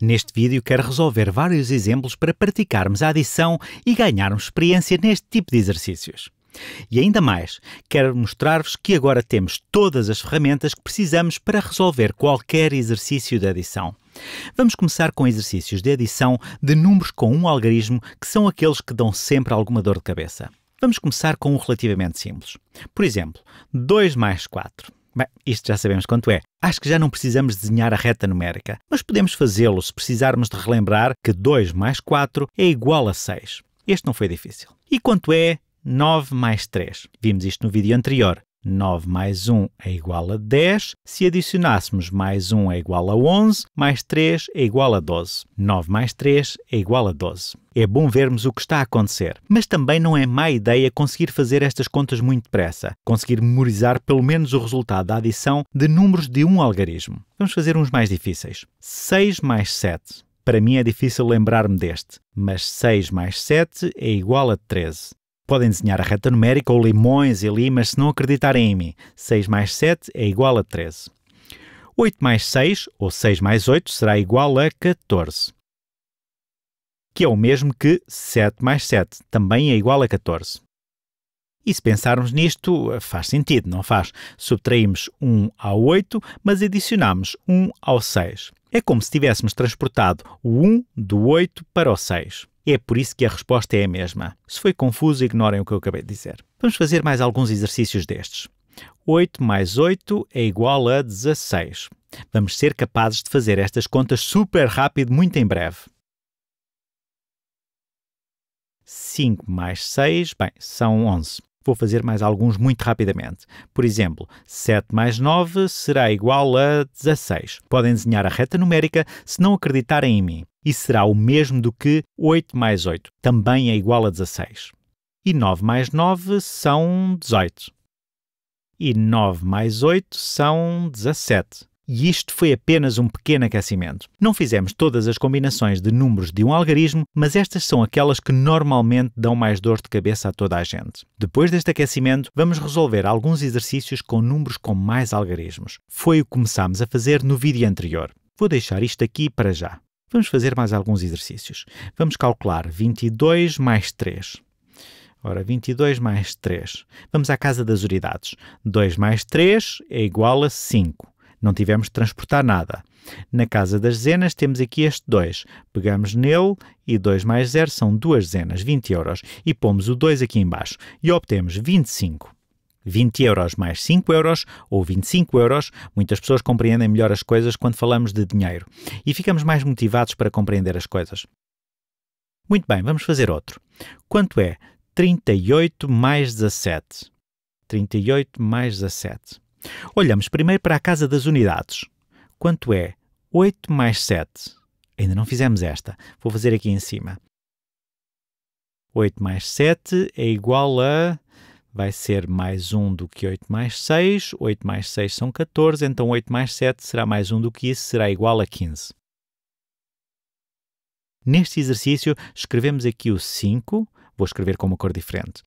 Neste vídeo quero resolver vários exemplos para praticarmos a adição e ganharmos experiência neste tipo de exercícios. E ainda mais, quero mostrar-vos que agora temos todas as ferramentas que precisamos para resolver qualquer exercício de adição. Vamos começar com exercícios de adição de números com um algarismo, que são aqueles que dão sempre alguma dor de cabeça. Vamos começar com um relativamente simples. Por exemplo, 2 mais 4. Bem, isto já sabemos quanto é. Acho que já não precisamos desenhar a reta numérica, mas podemos fazê-lo se precisarmos de relembrar que 2 mais 4 é igual a 6. Este não foi difícil. E quanto é 9 mais 3? Vimos isto no vídeo anterior. 9 mais 1 é igual a 10. Se adicionássemos mais 1 é igual a 11, mais 3 é igual a 12. 9 mais 3 é igual a 12. É bom vermos o que está a acontecer, mas também não é má ideia conseguir fazer estas contas muito depressa, conseguir memorizar pelo menos o resultado da adição de números de um algarismo. Vamos fazer uns mais difíceis. 6 mais 7. Para mim é difícil lembrar-me deste, mas 6 mais 7 é igual a 13. Podem desenhar a reta numérica ou limões ali, mas se não acreditarem em mim, 6 mais 7 é igual a 13. 8 mais 6, ou 6 mais 8, será igual a 14, que é o mesmo que 7 mais 7, também é igual a 14. E se pensarmos nisto, faz sentido, não faz? Subtraímos 1 ao 8, mas adicionamos 1 ao 6. É como se tivéssemos transportado o 1 do 8 para o 6. É por isso que a resposta é a mesma. Se foi confuso, ignorem o que eu acabei de dizer. Vamos fazer mais alguns exercícios destes. 8 mais 8 é igual a 16. Vamos ser capazes de fazer estas contas super rápido muito em breve. 5 mais 6, bem, são 11 vou fazer mais alguns muito rapidamente. Por exemplo, 7 mais 9 será igual a 16. Podem desenhar a reta numérica se não acreditarem em mim, e será o mesmo do que 8 mais 8, também é igual a 16. E 9 mais 9 são 18. E 9 mais 8 são 17 e isto foi apenas um pequeno aquecimento. Não fizemos todas as combinações de números de um algarismo, mas estas são aquelas que normalmente dão mais dor de cabeça a toda a gente. Depois deste aquecimento, vamos resolver alguns exercícios com números com mais algarismos. Foi o que começámos a fazer no vídeo anterior. Vou deixar isto aqui para já. Vamos fazer mais alguns exercícios. Vamos calcular 22 mais 3. Ora, 22 mais 3. Vamos à casa das unidades. 2 mais 3 é igual a 5. Não tivemos de transportar nada. Na casa das zenas temos aqui este 2. Pegamos nele e 2 mais 0 são duas zenas, 20 euros. E pomos o 2 aqui embaixo e obtemos 25. 20 euros mais 5 euros ou 25 euros, muitas pessoas compreendem melhor as coisas quando falamos de dinheiro e ficamos mais motivados para compreender as coisas. Muito bem, vamos fazer outro. Quanto é 38 mais 17? 38 mais 17. Olhamos primeiro para a casa das unidades. Quanto é 8 mais 7? Ainda não fizemos esta. Vou fazer aqui em cima. 8 mais 7 é igual a. Vai ser mais 1 do que 8 mais 6. 8 mais 6 são 14, então 8 mais 7 será mais 1 do que isso, será igual a 15. Neste exercício, escrevemos aqui o 5, vou escrever com uma cor diferente.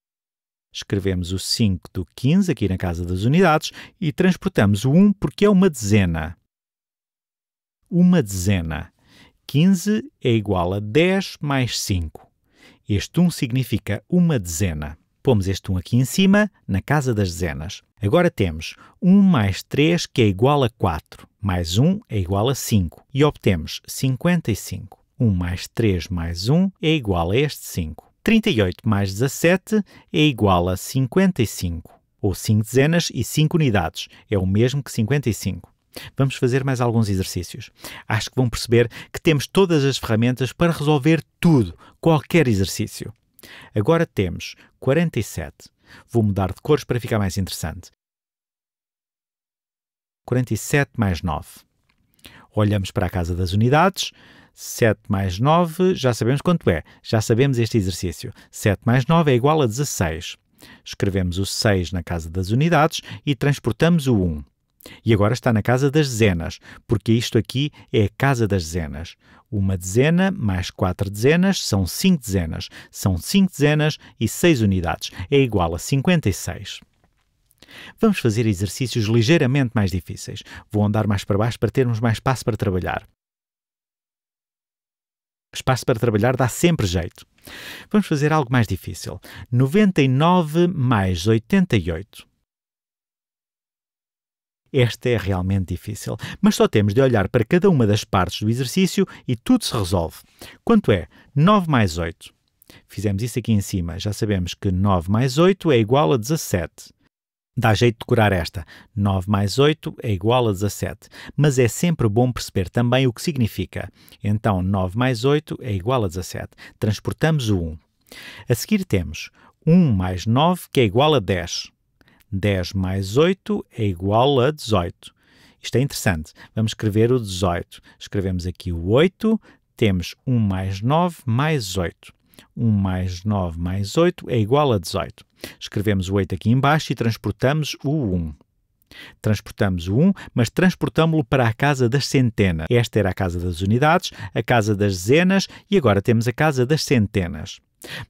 Escrevemos o 5 do 15 aqui na casa das unidades e transportamos o 1 porque é uma dezena. Uma dezena. 15 é igual a 10 mais 5. Este 1 significa uma dezena. Pomos este 1 aqui em cima, na casa das dezenas. Agora temos 1 mais 3, que é igual a 4, mais 1 é igual a 5, e obtemos 55. 1 mais 3 mais 1 é igual a este 5. 38 mais 17 é igual a 55, ou 5 dezenas e 5 unidades, é o mesmo que 55. Vamos fazer mais alguns exercícios. Acho que vão perceber que temos todas as ferramentas para resolver tudo, qualquer exercício. Agora temos 47. Vou mudar de cores para ficar mais interessante. 47 mais 9. Olhamos para a casa das unidades, 7 mais 9, já sabemos quanto é. Já sabemos este exercício. 7 mais 9 é igual a 16. Escrevemos o 6 na casa das unidades e transportamos o 1. E agora está na casa das dezenas, porque isto aqui é a casa das dezenas. Uma dezena mais quatro dezenas são cinco dezenas. São cinco dezenas e seis unidades. É igual a 56. Vamos fazer exercícios ligeiramente mais difíceis. Vou andar mais para baixo para termos mais espaço para trabalhar. Espaço para trabalhar dá sempre jeito. Vamos fazer algo mais difícil. 99 mais 88. Esta é realmente difícil, mas só temos de olhar para cada uma das partes do exercício e tudo se resolve. Quanto é 9 mais 8? Fizemos isso aqui em cima, já sabemos que 9 mais 8 é igual a 17. Dá jeito de curar esta. 9 mais 8 é igual a 17. Mas é sempre bom perceber também o que significa. Então, 9 mais 8 é igual a 17. Transportamos o 1. A seguir temos 1 mais 9, que é igual a 10. 10 mais 8 é igual a 18. Isto é interessante. Vamos escrever o 18. Escrevemos aqui o 8, temos 1 mais 9 mais 8. 1 mais 9 mais 8 é igual a 18. Escrevemos o 8 aqui embaixo e transportamos o 1. Transportamos o 1, mas transportámo-lo para a casa das centenas. Esta era a casa das unidades, a casa das dezenas e agora temos a casa das centenas.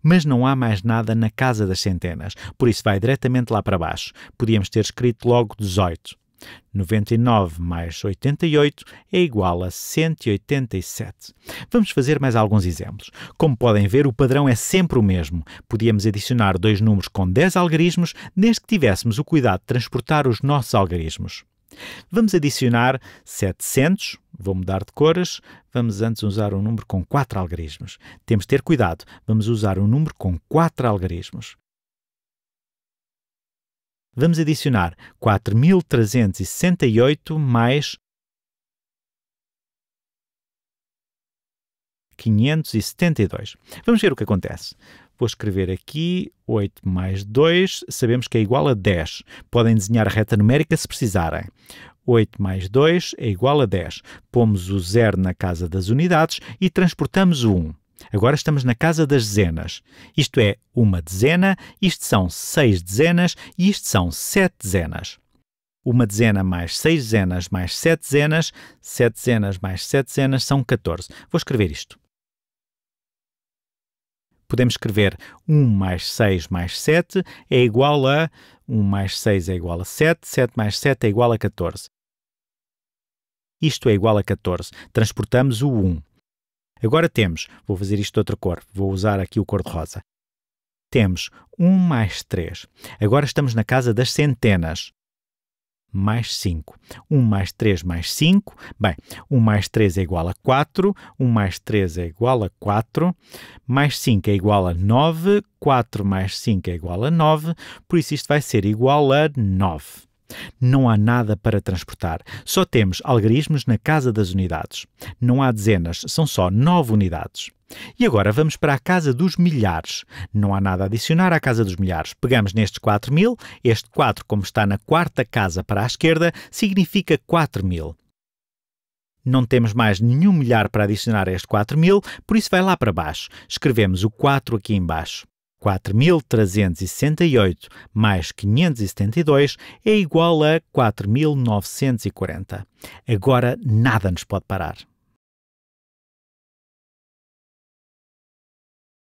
Mas não há mais nada na casa das centenas, por isso vai diretamente lá para baixo. Podíamos ter escrito logo 18. 99 mais 88 é igual a 187. Vamos fazer mais alguns exemplos. Como podem ver, o padrão é sempre o mesmo. Podíamos adicionar dois números com 10 algarismos, desde que tivéssemos o cuidado de transportar os nossos algarismos. Vamos adicionar 700, vou mudar de cores, vamos antes usar um número com 4 algarismos. Temos de ter cuidado, vamos usar um número com 4 algarismos vamos adicionar 4.368 mais 572. Vamos ver o que acontece. Vou escrever aqui 8 mais 2, sabemos que é igual a 10. Podem desenhar a reta numérica se precisarem. 8 mais 2 é igual a 10. Pomos o 0 na casa das unidades e transportamos o 1. Agora estamos na casa das dezenas. Isto é uma dezena, isto são seis dezenas e isto são sete dezenas. Uma dezena mais seis dezenas mais sete dezenas, sete dezenas mais sete dezenas são 14. Vou escrever isto. Podemos escrever 1 mais 6 mais 7 é igual a 1 mais 6 é igual a 7, 7 mais 7 é igual a 14. Isto é igual a 14. Transportamos o 1. Agora temos, vou fazer isto de outra cor, vou usar aqui o cor-de-rosa. Temos 1 mais 3. Agora estamos na casa das centenas. Mais 5. 1 mais 3 mais 5. Bem, 1 mais 3 é igual a 4. 1 mais 3 é igual a 4. Mais 5 é igual a 9. 4 mais 5 é igual a 9. Por isso isto vai ser igual a 9. Não há nada para transportar. Só temos algarismos na casa das unidades. Não há dezenas, são só nove unidades. E agora vamos para a casa dos milhares. Não há nada a adicionar à casa dos milhares. Pegamos nestes 4 mil. Este 4, como está na quarta casa para a esquerda, significa 4 mil. Não temos mais nenhum milhar para adicionar a este 4000, mil, por isso vai lá para baixo. Escrevemos o 4 aqui embaixo. 4.368 mais 572 é igual a 4.940. Agora nada nos pode parar.